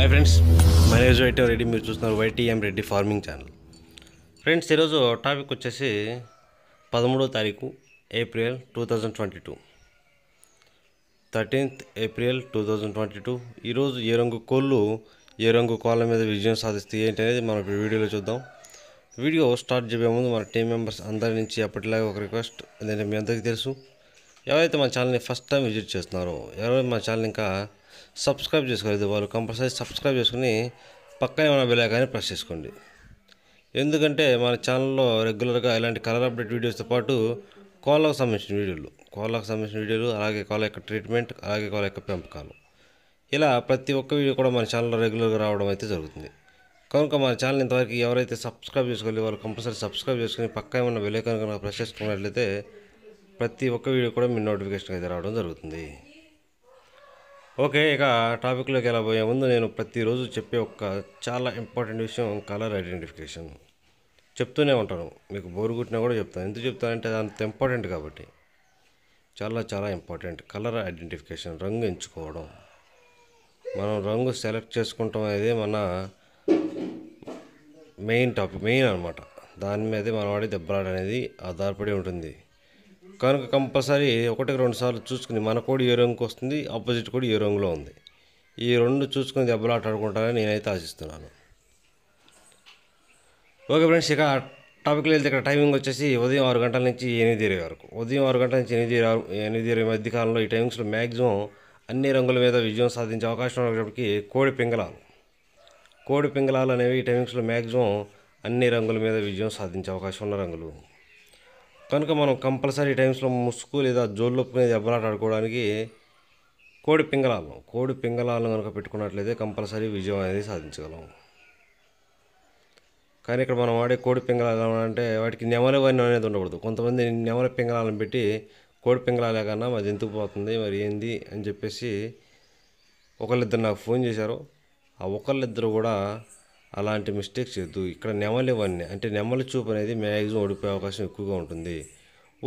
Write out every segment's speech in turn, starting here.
hi friends మేనేజ్ వైట్ రెడ్డి మీరు చూస్తున్నారు YTM Reddy farming channel friends ఈరోజు టాపిక్ వచ్చేసి పదమూడో తారీఖు April two thousand twenty two thirteenth April two thousand twenty two ఈరోజు ఏ రంగు కోళ్ళు ఏ రంగు కోళ్ళ మీద విజయం సాధిస్తే ఏంటి అనేది మనం వీడియోలో చూద్దాం వీడియో స్టార్ట్ చేయే ముందు మన టీం మెంబర్స్ అందరి నుంచి అప్పటిలాగా ఒక రిక్వెస్ట్ ఎందుకంటే మీ అందరికీ తెలుసు ఎవరైతే మన ఛానల్ని ఫస్ట్ టైం విజిట్ చేస్తున్నారో ఎవరైతే మన ఛానల్ ఇంకా సబ్స్క్రైబ్ చేసుకోలేదు వాళ్ళు కంపల్సరీ సబ్స్క్రైబ్ చేసుకుని పక్కనే ఉన్న బెలాకాన్ని ప్రెస్ చేసుకోండి ఎందుకంటే మన ఛానల్లో రెగ్యులర్గా ఇలాంటి కలర్ అప్డేట్ వీడియోస్తో పాటు కోళ్ళకు సంబంధించిన వీడియోలు కోళ్ళకు సంబంధించిన వీడియోలు అలాగే కోళ్ళ యొక్క ట్రీట్మెంట్ అలాగే కోళ్ళ యొక్క పెంపకాలు ఇలా ప్రతి ఒక్క వీడియో కూడా మన ఛానల్లో రెగ్యులర్గా రావడం అయితే జరుగుతుంది కనుక మన ఛానల్ ఇంతవరకు ఎవరైతే సబ్స్క్రైబ్ చేసుకోవాలి వాళ్ళు కంపల్సరీ సబ్స్క్రైబ్ చేసుకుని పక్క ఉన్న వెళ్ళే కనుక ప్రెస్ చేసుకున్నట్లయితే ప్రతి ఒక్క వీడియో కూడా మీ నోటిఫికేషన్ అయితే రావడం జరుగుతుంది ఓకే ఇక టాపిక్లోకి పోయే ముందు నేను ప్రతిరోజు చెప్పే ఒక చాలా ఇంపార్టెంట్ విషయం కలర్ ఐడెంటిఫికేషన్ చెప్తూనే ఉంటాను మీకు బోరు కుట్టినా కూడా చెప్తాను ఎందుకు చెప్తానంటే అంత ఇంపార్టెంట్ కాబట్టి చాలా చాలా ఇంపార్టెంట్ కలర్ ఐడెంటిఫికేషన్ రంగు ఎంచుకోవడం మనం రంగు సెలెక్ట్ చేసుకోవటం అనేది మన మెయిన్ టాపిక్ మెయిన్ అనమాట దాని మీదే మనవాడి దెబ్బలాట అనేది ఆధారపడి ఉంటుంది కనుక కంపల్సరీ ఒకటికి రెండు సార్లు చూసుకుని మన కోడి ఏ రంగుకి వస్తుంది ఆపోజిట్ కోడి ఏ రంగులో ఉంది ఈ రెండు చూసుకుని దెబ్బలాట ఆడుకుంటారని నేనైతే ఆశిస్తున్నాను ఓకే ఫ్రెండ్స్ ఇక టాపిక్లో వెళ్తే ఇక్కడ టైమింగ్ వచ్చేసి ఉదయం ఆరు గంటల నుంచి ఎనిమిది ఇరవై వరకు ఉదయం ఆరు గంటల నుంచి ఎనిమిది ఎనిమిది ఇరవై మధ్య కాలంలో ఈ టైమింగ్స్లో మ్యాక్సిమం అన్ని రంగుల మీద విజయం సాధించే అవకాశం ఉన్నప్పటికీ కోడి పింగళాలు కోడి పింగళాలు అనేవి ఈ టైమింగ్స్లో మ్యాక్సిమం అన్ని రంగుల మీద విజయం సాధించే అవకాశం ఉన్న రంగులు కనుక మనం కంపల్సరీ టైమ్స్లో ముసుగు లేదా జోళ్ళొప్పుకునే దెబ్బలాట ఆడుకోవడానికి కోడి పింగళాలను కోడి పింగళాలను కనుక పెట్టుకున్నట్లయితే కంపల్సరీ విజయం అనేది సాధించగలం కానీ ఇక్కడ మనం వాడే కోడి పింగళాలు అంటే వాటికి నెమలవని అనేది ఉండకూడదు కొంతమంది నెమల పింగళాలను పెట్టి కోడి పింగళాలే కన్నా మా జంతువు పోతుంది మరి ఏంది అని చెప్పేసి ఒకళ్ళిద్దరు నాకు ఫోన్ చేశారు ఆ ఒకళ్ళిద్దరు కూడా అలాంటి మిస్టేక్స్ చేయొద్దు ఇక్కడ నెమలి ఇవన్నీ అంటే నెమలి చూపు అనేది మ్యాక్సిమం ఓడిపోయే అవకాశం ఎక్కువగా ఉంటుంది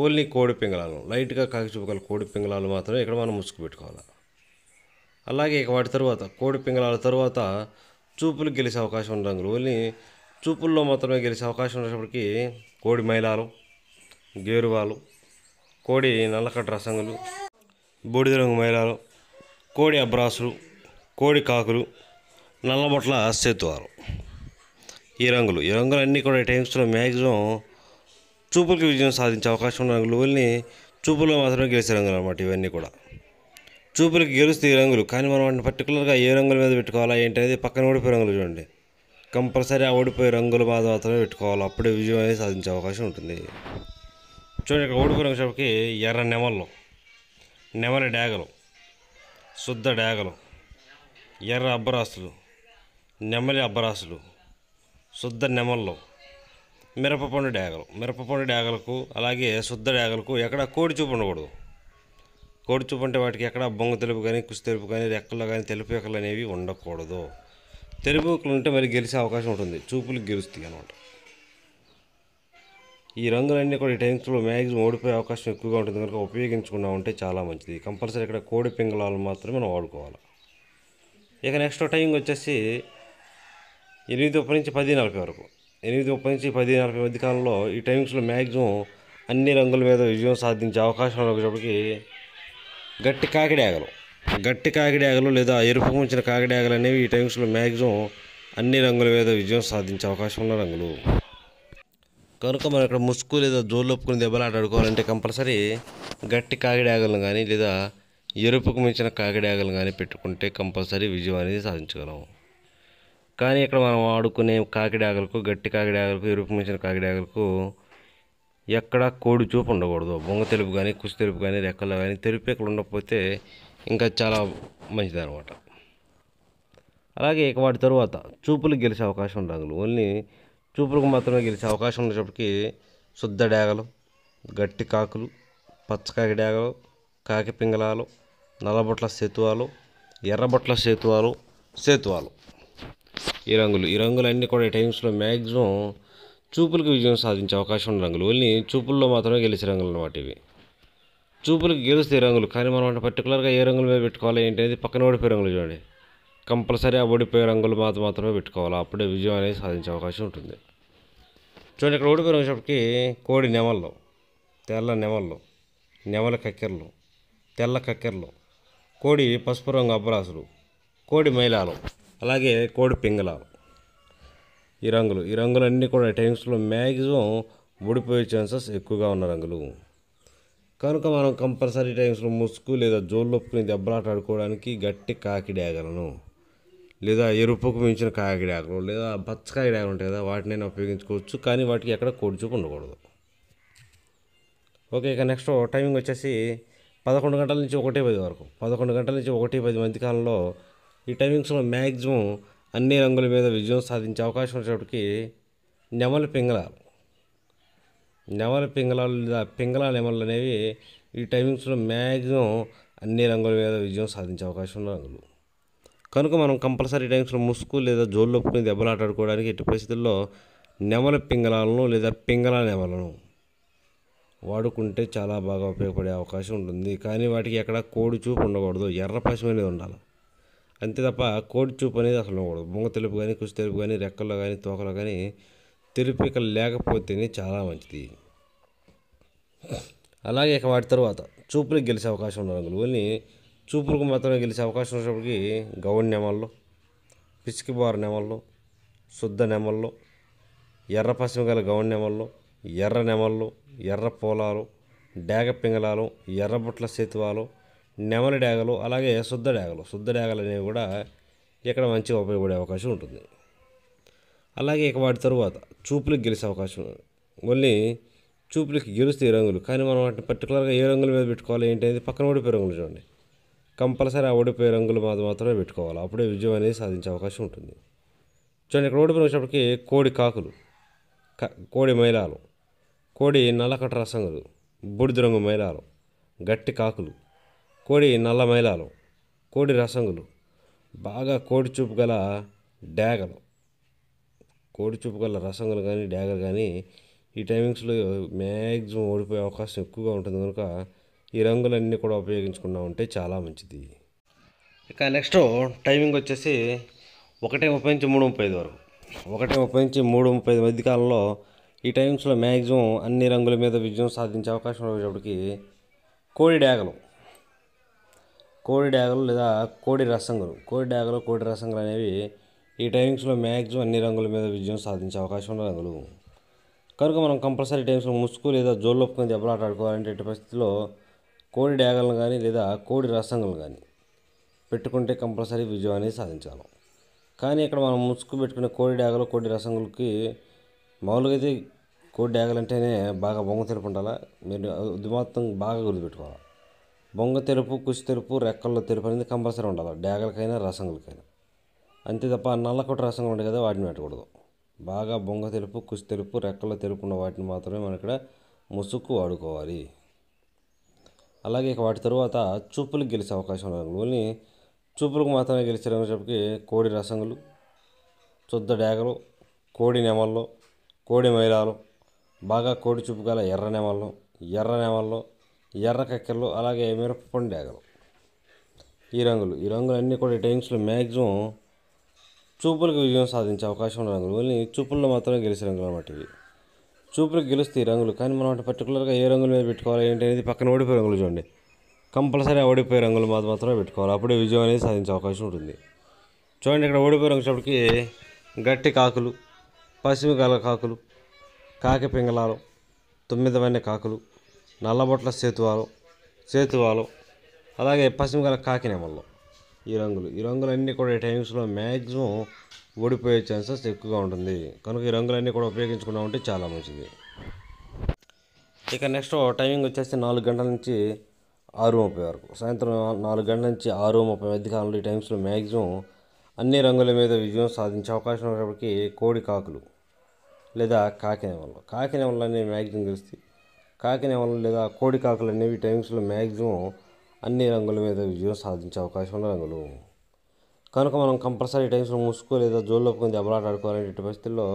ఓన్లీ కోడి పింగళాలు లైట్గా కాకి గల కోడి పింగళాలు మాత్రమే ఇక్కడ మనం ముసుగు పెట్టుకోవాలి అలాగే ఇక వాటి తర్వాత కోడి పింగళాల తర్వాత చూపులు గెలిచే అవకాశం ఉన్న రంగులు ఓన్లీ చూపుల్లో మాత్రమే గెలిచే అవకాశం ఉండేటప్పటికీ కోడి మైలాలు గేరువాలు కోడి నల్లకట్ రసంగులు బూడిద రంగు మైలాలు కోడి అబ్రాసులు కోడి కాకులు నల్లబొట్ల సేతువారం ఈ రంగులు ఈ రంగులన్నీ కూడా టైమ్స్లో మ్యాక్సిమం చూపులకి విజయం సాధించే అవకాశం ఉన్న రంగులని చూపులో మాత్రమే గెలిచే రంగులు అనమాట ఇవన్నీ కూడా చూపులకి గెలుస్తే ఈ రంగులు కానీ మనం వాటిని పర్టికులర్గా ఏ రంగుల మీద పెట్టుకోవాలా ఏంటి అనేది పక్కన ఓడిపోయే రంగులు చూడండి కంపల్సరీ ఆ ఓడిపోయే రంగులు మాత్రమే పెట్టుకోవాలి అప్పుడే విజయం అనేది సాధించే అవకాశం ఉంటుంది చూడండి ఇక్కడ ఓడిపోయిన షాప్కి ఎర్ర నెమల్లో నెమలి డాగలు శుద్ధ డ్యాగలు ఎర్ర అబ్బరాస్తులు నెమలి అబ్బరాసులు శుద్ధ నెమళ్ళు మిరపపండు డేగలు మిరపపండు డేగలకు అలాగే శుద్ధ డేగలకు ఎక్కడ కోడి చూపు ఉండకూడదు కోడి చూపు అంటే వాటికి ఎక్కడ బొంగ తెలుపు కానీ కుసి తెలుపు కానీ రెక్కల్లో కానీ తెలుపు ఎక్కలు అనేవి ఉండకూడదు తెలుపు ఉంటే మరి గెలిచే అవకాశం ఉంటుంది చూపులు గెలుస్తాయి అనమాట ఈ రంగులన్నీ కూడా ఈ టైమ్స్లో మ్యాక్సిమం ఓడిపోయే అవకాశం ఎక్కువగా ఉంటుంది కనుక ఉపయోగించుకున్నా ఉంటే చాలా మంచిది కంపల్సరీ ఇక్కడ కోడి పింగళాలు మాత్రమే మనం వాడుకోవాలి ఇక నెక్స్ట్ టైం వచ్చేసి ఎనిమిది ముప్పై నుంచి పది నలభై వరకు ఎనిమిది ముప్పై నుంచి పది నలభై మధ్య కాలంలో ఈ టైమింగ్స్లో మ్యాక్సిమం అన్ని రంగుల మీద విజయం సాధించే అవకాశం ఉన్నప్పటికి గట్టి కాకిడాగలు గట్టి కాకిడాగలు లేదా ఎరుపు ముంచిన కాకిడాగలు అనేవి ఈ టైమ్స్లో మ్యాక్సిమం అన్ని రంగుల మీద విజయం సాధించే అవకాశం ఉన్న రంగులు కనుక మనం ఇక్కడ ముసుగు లేదా జోలుపుకుని దెబ్బలాట ఆడుకోవాలంటే కంపల్సరీ గట్టి కాకిడాగలను కానీ లేదా ఎరుపుకు మించిన కాకిడాగలను కానీ పెట్టుకుంటే కంపల్సరీ విజయం అనేది సాధించగలం కానీ ఇక్కడ మనం ఆడుకునే కాకిడాగలకు గట్టి కాకిడాగలకు ఎరుపు మించిన కాకిడాగలకు ఎక్కడ కోడి చూపు ఉండకూడదు బొంగ తెలుపు కానీ కుసి తెలుపు కానీ రెక్కలు కానీ తెలుపు ఇక్కడ ఉండకపోతే ఇంకా చాలా మంచిది అనమాట అలాగే ఇక వాటి తరువాత చూపులు గెలిచే అవకాశం ఉండదు ఓన్లీ చూపులకు మాత్రమే గెలిచే అవకాశం ఉండేటప్పటికీ శుద్ధ డాగలు గట్టి కాకులు పచ్చకాకి డాగలు కాకి పింగళాలు నల్లబొట్ల సేతువాలు ఎర్రబొట్ల సేతువాలు సేతువాలు ఈ రంగులు ఈ రంగులన్నీ కూడా టైమ్స్లో మ్యాక్సిమం చూపులకు విజయం సాధించే అవకాశం ఉన్న రంగులు ఓన్లీ చూపుల్లో మాత్రమే గెలిచే రంగులు అనమాట ఇవి చూపులకు ఈ రంగులు కానీ మనం అంటే పర్టికులర్గా ఏ రంగుల మీద పెట్టుకోవాలి అనేది పక్కన ఓడిపోయే రంగులు చూడండి కంపల్సరీ ఆ ఓడిపోయే రంగులు మాత్రం మాత్రమే పెట్టుకోవాలి అప్పుడే విజయం అనేది సాధించే అవకాశం ఉంటుంది చూడండి ఇక్కడ ఓడిపోయిన వచ్చేప్పటికి కోడి నెమళ్ళు తెల్ల నెమళ్ళు నెమల కక్కెరలు తెల్ల కక్కెరలు కోడి పసుపు రంగు అబ్బరాసులు కోడి మైలాలు అలాగే కోడి పింగళ ఈ రంగులు ఈ రంగులన్నీ కూడా టైమ్స్లో మ్యాక్సిమం ఊడిపోయే ఛాన్సెస్ ఎక్కువగా ఉన్న రంగులు కనుక మనం కంపల్సరీ టైమ్స్లో ముసుగు లేదా జోళ్ళొప్పుని దెబ్బలాట ఆడుకోవడానికి గట్టి కాకి డాగలను లేదా ఎరుపుకు మించిన కాకి లేదా పచ్చకాయ డాగలు ఉంటాయి కదా వాటినైనా ఉపయోగించుకోవచ్చు కానీ వాటికి ఎక్కడ చూపు ఉండకూడదు ఓకే ఇక నెక్స్ట్ టైమింగ్ వచ్చేసి పదకొండు గంటల నుంచి ఒకటి పది వరకు పదకొండు గంటల నుంచి ఒకటి పది మధ్య కాలంలో ఈ టైమింగ్స్లో మ్యాక్సిమం అన్ని రంగుల మీద విజయం సాధించే అవకాశం ఉన్నప్పటికి నెమలి పింగళాలు నెమలి పింగళాలు లేదా పింగళ నెమళ్ళు అనేవి ఈ టైమింగ్స్లో మ్యాక్సిమం అన్ని రంగుల మీద విజయం సాధించే అవకాశం ఉన్న రంగులు కనుక మనం కంపల్సరీ టైమింగ్స్లో ముసుగు లేదా జోళ్ళొప్పుకుని దెబ్బలాటాడుకోవడానికి ఎట్టి పరిస్థితుల్లో నెమల పింగళాలను లేదా పింగళ నెమలను వాడుకుంటే చాలా బాగా ఉపయోగపడే అవకాశం ఉంటుంది కానీ వాటికి ఎక్కడ కోడి చూపు ఉండకూడదు ఎర్ర పశువు అనేది ఉండాలి అంతే తప్ప కోడి చూపు అనేది అసలు ఉండకూడదు ముంగ తెలుపు కానీ కుసి తెలుపు కానీ రెక్కల్లో కానీ తోకలో కానీ తెలుపికలు లేకపోతేనే చాలా మంచిది అలాగే ఇక వాటి తర్వాత చూపులకు గెలిచే అవకాశం ఉన్న రంగులు ఓన్లీ చూపులకు మాత్రమే గెలిచే అవకాశం ఉన్నప్పటికీ గౌన్ నెమల్లో పిసికిబారు నెమల్లో శుద్ధ నెమల్లో ఎర్ర పశ్చిమ గల గౌన్ నెమల్లో ఎర్ర నెమళ్ళు ఎర్ర పోలాలు డేగ పింగళాలు ఎర్రబుట్ల సేతువాలు నెమలి డేగలు అలాగే శుద్ధ డేగలు శుద్ధ డాగలు అనేవి కూడా ఇక్కడ మంచిగా ఉపయోగపడే అవకాశం ఉంటుంది అలాగే ఇక వాటి తరువాత చూపులకు గెలిచే అవకాశం మళ్ళీ చూపులకి గెలుస్తే రంగులు కానీ మనం వాటిని పర్టికులర్గా ఏ రంగుల మీద పెట్టుకోవాలి అనేది పక్కన ఓడిపోయే రంగులు చూడండి కంపల్సరీ ఆ ఓడిపోయే రంగులు మాత్రమే పెట్టుకోవాలి అప్పుడే విజయం అనేది సాధించే అవకాశం ఉంటుంది చూడండి ఇక్కడ ఓడిపోయిన వచ్చేప్పటికి కోడి కాకులు కోడి మైలాలు కోడి నల్లకట రసంగులు బూడిద రంగు మైలాలు గట్టి కాకులు కోడి నల్ల మైలాలు కోడి రసంగులు బాగా కోడి చూపు గల డ్యాగలు కోడి చూపు గల రసంగులు కానీ డ్యాగలు కానీ ఈ టైమింగ్స్లో మ్యాక్సిమం ఓడిపోయే అవకాశం ఎక్కువగా ఉంటుంది కనుక ఈ రంగులన్నీ కూడా ఉపయోగించుకున్నా ఉంటే చాలా మంచిది ఇక నెక్స్ట్ టైమింగ్ వచ్చేసి ఒకటే ముప్పై నుంచి మూడు ముప్పై ఐదు వరకు ఒకటే ముప్పై నుంచి మూడు ముప్పై ఐదు మధ్య కాలంలో ఈ టైమింగ్స్లో మ్యాక్సిమం అన్ని రంగుల మీద విజయం సాధించే అవకాశం ఉండేటప్పటికి కోడి డ్యాగలు కోడి డాగలు లేదా కోడి రసంగులు కోడి డాగలు కోడి రసంగులు అనేవి ఈ టైమింగ్స్లో మ్యాక్సిమం అన్ని రంగుల మీద విజయం సాధించే అవకాశం ఉన్న రంగులు కనుక మనం కంపల్సరీ టైమ్స్లో ముసుగు లేదా జోల్లోపుకొని దెబ్బలాట ఆడుకోవాలంటే పరిస్థితిలో కోడి డాగలను కానీ లేదా కోడి రసంగులు కానీ పెట్టుకుంటే కంపల్సరీ విజయం అనేది సాధించగలం కానీ ఇక్కడ మనం ముసుగు పెట్టుకునే కోడి డాగలు కోడి రసంగులకి మామూలుగా అయితే కోడి డాగలు అంటేనే బాగా బొంగ తెలుపు ఉండాలా మీరు ఉద్యమాత్తం బాగా గుర్తుపెట్టుకోవాలి బొంగ తెరుపు కుసి తెరుపు రెక్కల్లో తెరుపు అనేది కంపల్సరీ ఉండాలి డేగలకైనా రసంగులకైనా అంతే తప్ప నల్లకొట్ట రసంగులు ఉంటాయి కదా వాటిని పెట్టకూడదు బాగా బొంగ తెలుపు కుసి తెలుపు రెక్కల్లో తెలుపు ఉన్న వాటిని మాత్రమే మనం ఇక్కడ ముసుక్కు వాడుకోవాలి అలాగే ఇక వాటి తరువాత చూపులకు గెలిచే అవకాశం ఉండదు ఓన్లీ చూపులకు మాత్రమే గెలిచడం కోడి రసంగులు చుద్ద డేగలు కోడి నెమల్లో కోడి మైలాలు బాగా కోడి చూపు గల ఎర్ర నెమల్లో ఎర్ర నెమల్లో ఎర్ర కక్కెలు అలాగే మిరపపండు డేగలు ఈ రంగులు ఈ రంగులన్నీ కూడా టైమ్స్లో మ్యాక్సిమం చూపులకు విజయం సాధించే అవకాశం ఉన్న రంగులు ఓన్లీ చూపుల్లో మాత్రమే గెలిచే రంగులు అన్నమాట ఇవి చూపులకు గెలుస్తే ఈ రంగులు కానీ మనం అంటే పర్టికులర్గా ఏ రంగుల మీద పెట్టుకోవాలి ఏంటి అనేది పక్కన ఓడిపోయే రంగులు చూడండి కంపల్సరీ ఓడిపోయే రంగులు మాత్రం మాత్రమే పెట్టుకోవాలి అప్పుడే విజయం అనేది సాధించే అవకాశం ఉంటుంది చూడండి ఇక్కడ ఓడిపోయే రంగు వచ్చేప్పటికి గట్టి కాకులు పసిమి గల కాకులు కాకి పింగళాలు తొమ్మిదవన్నీ కాకులు నల్లబొట్ల సేతువాలు సేతువాలు అలాగే పశ్చిమగల కాకినేమల్లో ఈ రంగులు ఈ రంగులన్నీ కూడా ఈ టైమ్స్లో మ్యాక్సిమం ఓడిపోయే ఛాన్సెస్ ఎక్కువగా ఉంటుంది కనుక ఈ రంగులన్నీ కూడా ఉపయోగించుకున్నా ఉంటే చాలా మంచిది ఇక నెక్స్ట్ టైమింగ్ వచ్చేసి నాలుగు గంటల నుంచి ఆరు ముప్పై వరకు సాయంత్రం నాలుగు గంటల నుంచి ఆరు ముప్పై మధ్య కాలంలో ఈ టైమ్స్లో మ్యాక్సిమం అన్ని రంగుల మీద విజయం సాధించే అవకాశం ఉన్నప్పటికీ కోడి కాకులు లేదా కాకినేమలు కాకినేమలు అనేది మ్యాక్సిమం గెలిస్తే కాకినేమలు లేదా కోడి కాకులు అనేవి టైమ్స్లో మ్యాక్సిమం అన్ని రంగుల మీద విజయం సాధించే అవకాశం ఉన్న రంగులు కనుక మనం కంపల్సరీ టైమ్స్లో ముసుకో లేదా జోల్లో కొంచెం అబలాట ఆడుకోవాలనే పరిస్థితుల్లో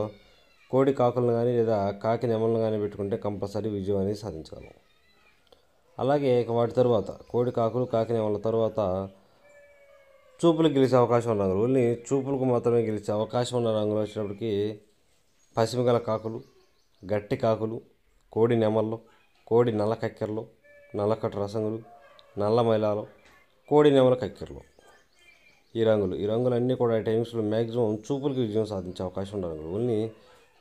కోడి కాకులను కానీ లేదా కాకి నెమలను కానీ పెట్టుకుంటే కంపల్సరీ విజయం అనేది సాధించగలం అలాగే వాటి తర్వాత కోడి కాకులు కాకి నెమల తర్వాత చూపులు గెలిచే అవకాశం ఉన్న రంగులు ఓన్లీ చూపులకు మాత్రమే గెలిచే అవకాశం ఉన్న రంగులు వచ్చినప్పటికీ పసిమిగల కాకులు గట్టి కాకులు కోడి నెమల్లో కోడి నల్ల కక్కెరలు నల్లకట్టు రసంగులు నల్ల మైలాలు కోడి నెమల కక్కెరలు ఈ రంగులు ఈ రంగులన్నీ కూడా టైమ్స్లో మ్యాక్సిమం చూపులకి విజయం సాధించే అవకాశం ఉన్న రంగులు ఓన్లీ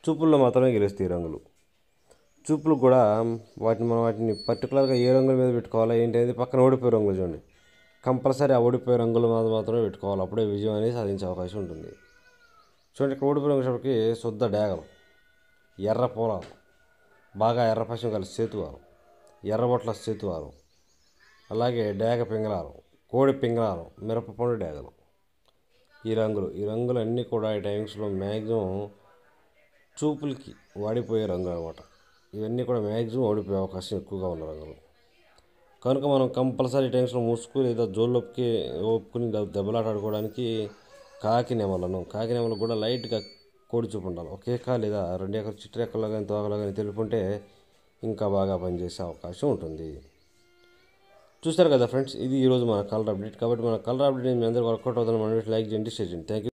చూపుల్లో మాత్రమే గెలుస్తాయి ఈ రంగులు చూపులు కూడా వాటిని మనం వాటిని పర్టికులర్గా ఏ రంగుల మీద పెట్టుకోవాలా ఏంటి అనేది పక్కన ఓడిపోయే రంగులు చూడండి కంపల్సరీ ఆ ఓడిపోయే రంగుల మీద మాత్రమే పెట్టుకోవాలి అప్పుడే విజయం అనేది సాధించే అవకాశం ఉంటుంది చూడండి ఇక్కడ ఓడిపోయినప్పటికి శుద్ధ డేగలు ఎర్ర పొలాలు బాగా ఎర్రపశం గల సేతువారు ఎర్రబొట్ల సేతువారు అలాగే డేగ పింగళాలు కోడి పింగళాలు పండు డేగలు ఈ రంగులు ఈ రంగులు అన్నీ కూడా ఈ టైమ్స్లో మ్యాక్సిమం చూపులకి వాడిపోయే రంగులు అనమాట ఇవన్నీ కూడా మ్యాక్సిమం ఓడిపోయే అవకాశం ఎక్కువగా ఉన్న రంగులు కనుక మనం కంపల్సరీ టైమ్స్లో ముసుగు లేదా జోళ్ళొప్పుకి ఒప్పుకుని దెబ్బలాట ఆడుకోవడానికి కాకి నెమలను కాకి నెమలు కూడా లైట్గా కోడి చూపు ఉండాలి ఒక ఏక లేదా రెండు ఎకర చిట్టెక్కలో కానీ తోకలో కానీ తెలుపుంటే ఇంకా బాగా పనిచేసే అవకాశం ఉంటుంది చూస్తారు కదా ఫ్రెండ్స్ ఇది ఈరోజు మన కలర్ అప్డేట్ కాబట్టి మన కలర్ అప్డేట్ మీ అందరూ వర్కౌట్ అవుతుంది మన లైక్ చేయండి షేర్ చేయండి థ్యాంక్ యూ